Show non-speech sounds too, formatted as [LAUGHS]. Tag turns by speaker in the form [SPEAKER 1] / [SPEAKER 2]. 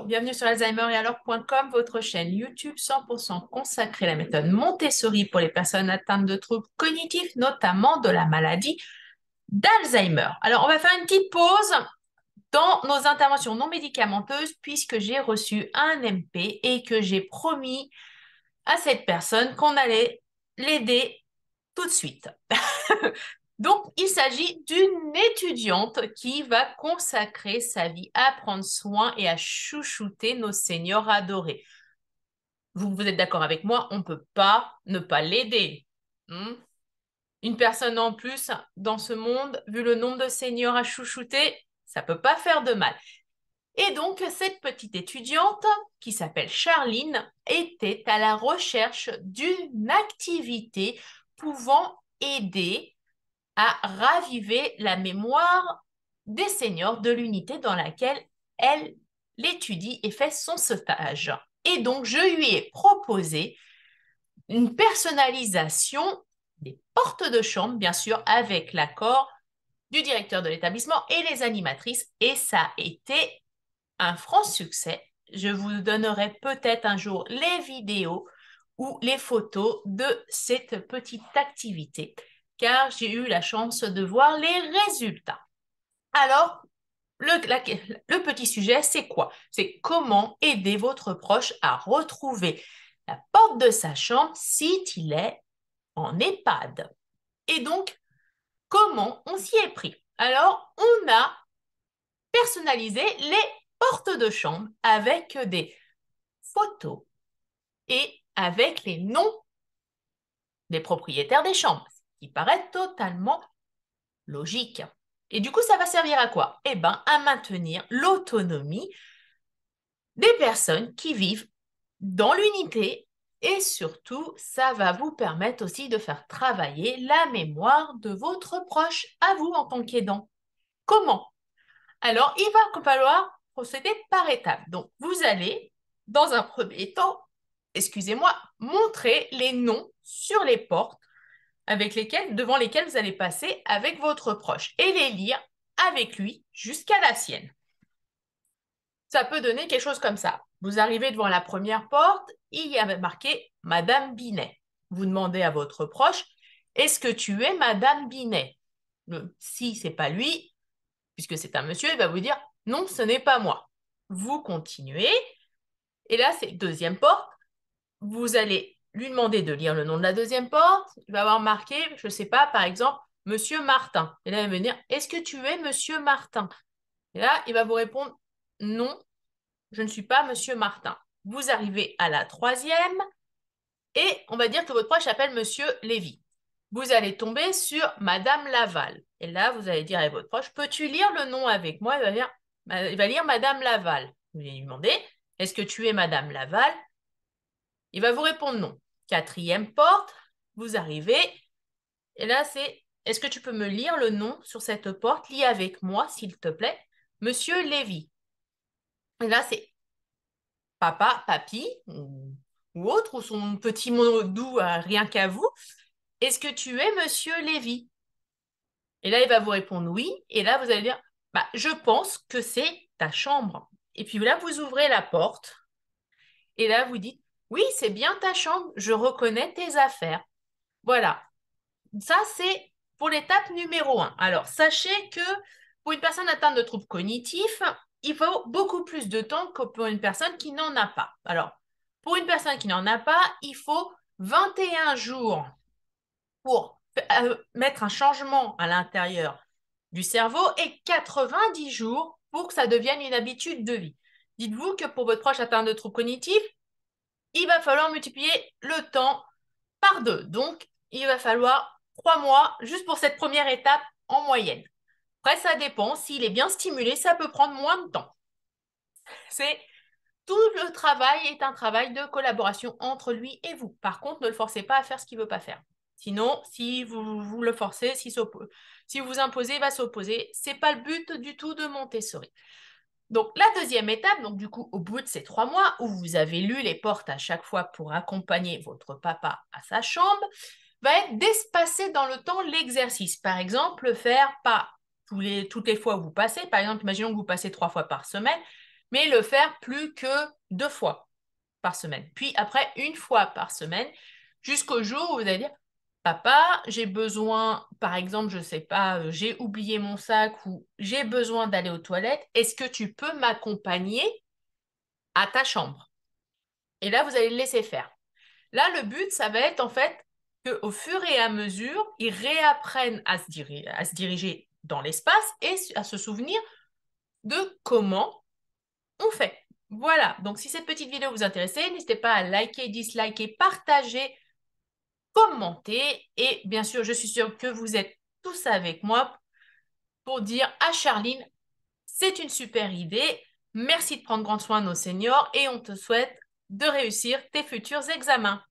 [SPEAKER 1] bienvenue sur alors.com, votre chaîne YouTube 100% consacrée à la méthode Montessori pour les personnes atteintes de troubles cognitifs, notamment de la maladie d'Alzheimer. Alors, on va faire une petite pause dans nos interventions non médicamenteuses puisque j'ai reçu un MP et que j'ai promis à cette personne qu'on allait l'aider tout de suite. [LAUGHS] Donc, il s'agit d'une étudiante qui va consacrer sa vie à prendre soin et à chouchouter nos seigneurs adorés. Vous, êtes d'accord avec moi, on ne peut pas ne pas l'aider. Hein Une personne en plus dans ce monde, vu le nombre de seigneurs à chouchouter, ça peut pas faire de mal. Et donc, cette petite étudiante, qui s'appelle Charline, était à la recherche d'une activité pouvant aider à raviver la mémoire des seniors de l'unité dans laquelle elle l'étudie et fait son stage. Et donc, je lui ai proposé une personnalisation des portes de chambre, bien sûr, avec l'accord du directeur de l'établissement et les animatrices. Et ça a été un franc succès. Je vous donnerai peut-être un jour les vidéos ou les photos de cette petite activité car j'ai eu la chance de voir les résultats. Alors, le, petit sujet, c'est quoi C'est comment aider votre proche à retrouver la porte de sa chambre si il est en EHPAD. Et donc, comment on s'y est pris Alors, on a personnalisé les portes de chambre avec des photos et avec les noms des propriétaires des chambres paraît totalement logique. Et du coup, ça va servir à quoi Eh bien, à maintenir l'autonomie des personnes qui vivent dans l'unité et surtout, ça va vous permettre aussi de faire travailler la mémoire de votre proche à vous en tant qu'aidant. Comment Alors, il va falloir procéder par étapes. Donc, vous allez, dans un premier temps, excusez-moi, montrer les noms sur les portes avec lesquels, devant lesquels vous allez passer avec votre proche et les lire avec lui jusqu'à la sienne. Ça peut donner quelque chose comme ça. Vous arrivez devant la première porte, il y avait marqué Madame Binet. Vous demandez à votre proche Est-ce que tu es Madame Binet Si c'est pas lui, puisque c'est un monsieur, il va vous dire Non, ce n'est pas moi. Vous continuez. Et là, c'est deuxième porte. Vous allez lui demander de lire le nom de la deuxième porte, il va avoir marqué, je ne sais pas, par exemple, Monsieur Martin. Et là, il va me dire, est-ce que tu es Monsieur Martin Et là, il va vous répondre, non, je ne suis pas Monsieur Martin. Vous arrivez à la troisième et on va dire que votre proche s'appelle Monsieur Lévy. Vous allez tomber sur Madame Laval. Et là, vous allez dire à votre proche, peux-tu lire le nom avec moi Il va, lire, il va lire Madame Laval. Vous allez lui demander, est-ce que tu es Madame Laval il va vous répondre non. Quatrième porte, vous arrivez. Et là, c'est Est-ce que tu peux me lire le nom sur cette porte Lis avec moi, s'il te plaît. Monsieur Lévy. Et là, c'est papa, papy ou, autre, ou son petit mot doux euh, rien qu'à vous. Est-ce que tu es monsieur Lévy Et là, il va vous répondre oui. Et là, vous allez dire bah, Je pense que c'est ta chambre. Et puis là, vous ouvrez la porte. Et là, vous dites oui, c'est bien ta chambre, je reconnais tes affaires. Voilà. Ça, c'est pour l'étape numéro 1. Alors, sachez que pour une personne atteinte de troubles cognitifs, il faut beaucoup plus de temps que pour une personne qui n'en a pas. Alors, pour une personne qui n'en a pas, il faut 21 jours pour euh, mettre un changement à l'intérieur du cerveau et 90 jours pour que ça devienne une habitude de vie. Dites-vous que pour votre proche atteint de troubles cognitifs, il va falloir multiplier le temps par deux. Donc, il va falloir trois mois juste pour cette première étape en moyenne. Après, ça dépend. S'il est bien stimulé, ça peut prendre moins de temps. C'est tout le travail est un travail de collaboration entre lui et vous. Par contre, ne le forcez pas à faire ce qu'il ne veut pas faire. Sinon, si vous, le forcez, si, si vous imposez, il va s'opposer. Ce n'est pas le but du tout de Montessori. Donc la deuxième étape, donc du coup au bout de ces trois mois où vous avez lu les portes à chaque fois pour accompagner votre papa à sa chambre, va être d'espacer dans le temps l'exercice. Par exemple, faire pas tous toutes les fois où vous passez, par exemple, imaginons que vous passez trois fois par semaine, mais le faire plus que deux fois par semaine. Puis après, une fois par semaine, jusqu'au jour où vous allez dire, papa, j'ai besoin, par exemple, je ne sais pas, euh, j'ai oublié mon sac ou j'ai besoin d'aller aux toilettes, est-ce que tu peux m'accompagner à ta chambre Et là, vous allez le laisser faire. Là, le but, ça va être en fait qu'au fur et à mesure, ils réapprennent à se, diriger, à se diriger dans l'espace et à se souvenir de comment on fait. Voilà, donc si cette petite vidéo vous intéressait, n'hésitez pas à liker, disliker, partager commenter. Et bien sûr, je suis sûre que vous êtes tous avec moi pour dire à Charline, c'est une super idée. Merci de prendre grand soin de nos seniors et on te souhaite de réussir tes futurs examens.